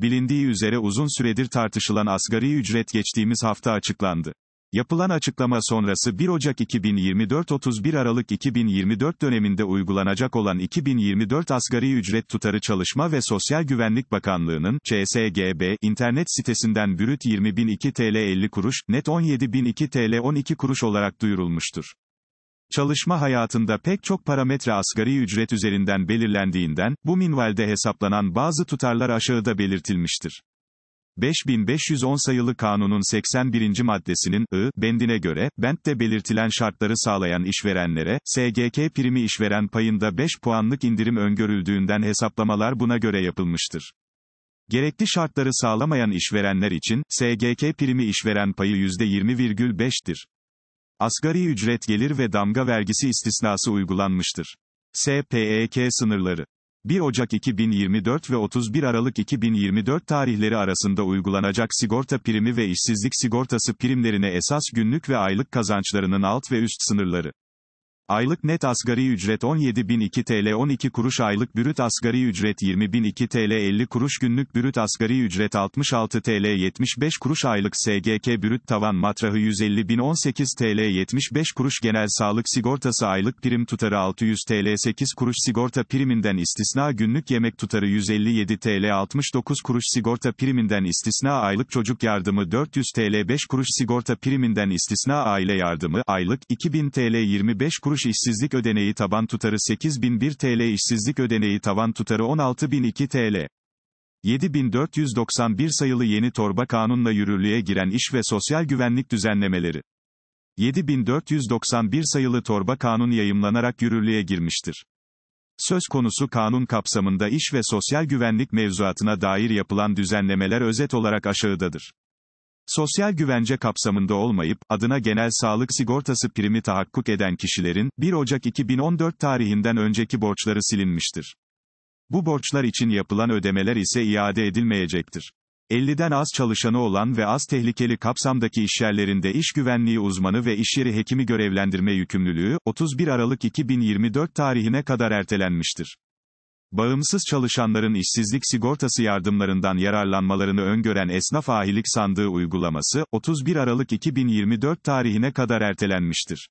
Bilindiği üzere uzun süredir tartışılan asgari ücret geçtiğimiz hafta açıklandı. Yapılan açıklama sonrası 1 Ocak 2024-31 Aralık 2024 döneminde uygulanacak olan 2024 Asgari Ücret Tutarı Çalışma ve Sosyal Güvenlik Bakanlığı'nın, (CSGB) internet sitesinden bürüt 20.002 TL 50 kuruş, net 17.002 TL 12 kuruş olarak duyurulmuştur. Çalışma hayatında pek çok parametre asgari ücret üzerinden belirlendiğinden, bu minvalde hesaplanan bazı tutarlar aşağıda belirtilmiştir. 5510 sayılı kanunun 81. maddesinin I bendine göre, bentte belirtilen şartları sağlayan işverenlere, SGK primi işveren payında 5 puanlık indirim öngörüldüğünden hesaplamalar buna göre yapılmıştır. Gerekli şartları sağlamayan işverenler için, SGK primi işveren payı %20,5'tir. Asgari ücret gelir ve damga vergisi istisnası uygulanmıştır. SPEK sınırları 1 Ocak 2024 ve 31 Aralık 2024 tarihleri arasında uygulanacak sigorta primi ve işsizlik sigortası primlerine esas günlük ve aylık kazançlarının alt ve üst sınırları Aylık net asgari ücret 17.002 TL 12 kuruş aylık bürüt asgari ücret 20.002 TL 50 kuruş günlük bürüt asgari ücret 66 TL 75 kuruş aylık SGK bürüt tavan matrahı 150.018 TL 75 kuruş genel sağlık sigortası aylık prim tutarı 600 TL 8 kuruş sigorta priminden istisna günlük yemek tutarı 157 TL 69 kuruş sigorta priminden istisna aylık çocuk yardımı 400 TL 5 kuruş sigorta priminden istisna aile yardımı aylık 2000 TL 25 kuruş kuruş işsizlik ödeneği taban tutarı 8001 TL işsizlik ödeneği taban tutarı 16002 TL. 7491 sayılı yeni torba kanunla yürürlüğe giren iş ve sosyal güvenlik düzenlemeleri. 7491 sayılı torba kanun yayımlanarak yürürlüğe girmiştir. Söz konusu kanun kapsamında iş ve sosyal güvenlik mevzuatına dair yapılan düzenlemeler özet olarak aşağıdadır. Sosyal güvence kapsamında olmayıp, adına genel sağlık sigortası primi tahakkuk eden kişilerin, 1 Ocak 2014 tarihinden önceki borçları silinmiştir. Bu borçlar için yapılan ödemeler ise iade edilmeyecektir. 50'den az çalışanı olan ve az tehlikeli kapsamdaki işyerlerinde iş güvenliği uzmanı ve işyeri hekimi görevlendirme yükümlülüğü, 31 Aralık 2024 tarihine kadar ertelenmiştir. Bağımsız çalışanların işsizlik sigortası yardımlarından yararlanmalarını öngören esnaf ahilik sandığı uygulaması, 31 Aralık 2024 tarihine kadar ertelenmiştir.